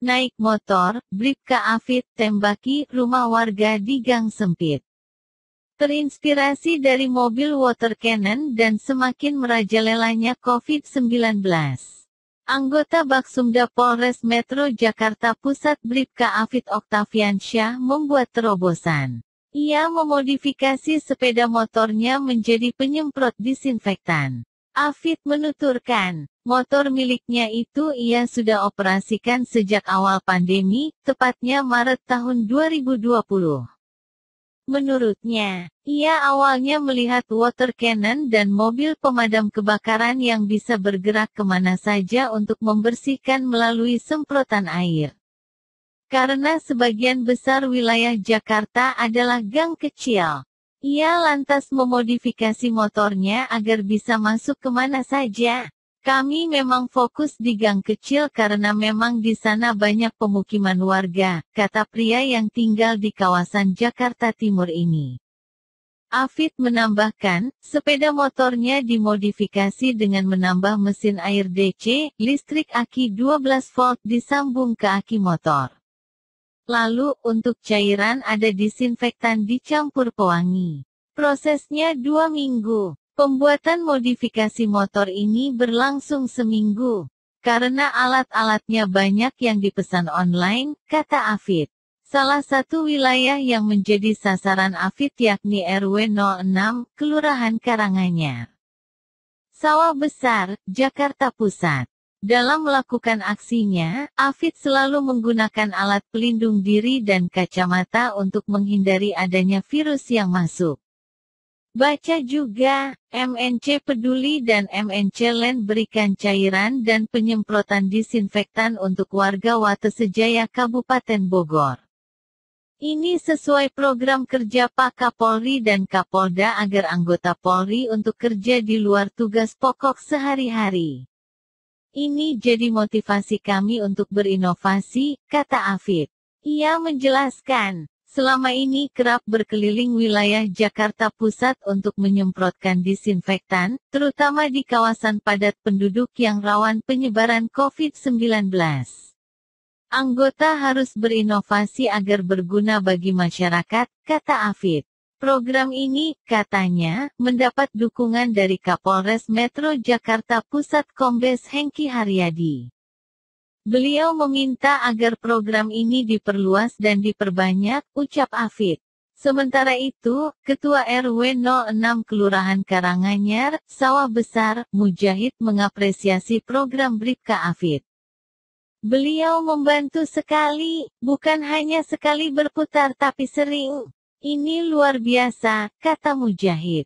naik motor, Bribka Afid tembaki rumah warga di gang sempit. Terinspirasi dari mobil water cannon dan semakin merajalelanya COVID-19. Anggota Baksumda Polres Metro Jakarta Pusat Bribka Afid Oktaviansyah membuat terobosan. Ia memodifikasi sepeda motornya menjadi penyemprot disinfektan. Afid menuturkan, motor miliknya itu ia sudah operasikan sejak awal pandemi, tepatnya Maret tahun 2020. Menurutnya, ia awalnya melihat water cannon dan mobil pemadam kebakaran yang bisa bergerak kemana saja untuk membersihkan melalui semprotan air. Karena sebagian besar wilayah Jakarta adalah gang kecil, ia lantas memodifikasi motornya agar bisa masuk kemana saja. Kami memang fokus di gang kecil karena memang di sana banyak pemukiman warga, kata pria yang tinggal di kawasan Jakarta Timur ini. Afid menambahkan, sepeda motornya dimodifikasi dengan menambah mesin air DC, listrik aki 12 volt disambung ke aki motor. Lalu, untuk cairan ada disinfektan dicampur pewangi. Prosesnya dua minggu. Pembuatan modifikasi motor ini berlangsung seminggu. Karena alat-alatnya banyak yang dipesan online, kata Afid. Salah satu wilayah yang menjadi sasaran Afid yakni RW 06, Kelurahan Karanganyar. Sawah Besar, Jakarta Pusat. Dalam melakukan aksinya, Afid selalu menggunakan alat pelindung diri dan kacamata untuk menghindari adanya virus yang masuk. Baca juga, MNC Peduli dan MNC Land berikan cairan dan penyemprotan disinfektan untuk warga Watesejaya Kabupaten Bogor. Ini sesuai program kerja Pak Kapolri dan Kapolda agar anggota Polri untuk kerja di luar tugas pokok sehari-hari. Ini jadi motivasi kami untuk berinovasi, kata Afif. Ia menjelaskan, selama ini kerap berkeliling wilayah Jakarta Pusat untuk menyemprotkan disinfektan, terutama di kawasan padat penduduk yang rawan penyebaran COVID-19. Anggota harus berinovasi agar berguna bagi masyarakat, kata Afif. Program ini, katanya, mendapat dukungan dari Kapolres Metro Jakarta Pusat Kombes Hengki Haryadi. Beliau meminta agar program ini diperluas dan diperbanyak, ucap Afid. Sementara itu, Ketua RW 06 Kelurahan Karanganyar, Sawah Besar, Mujahid mengapresiasi program Bripka Afid. Beliau membantu sekali, bukan hanya sekali berputar tapi sering. Ini luar biasa, kata Mujahid.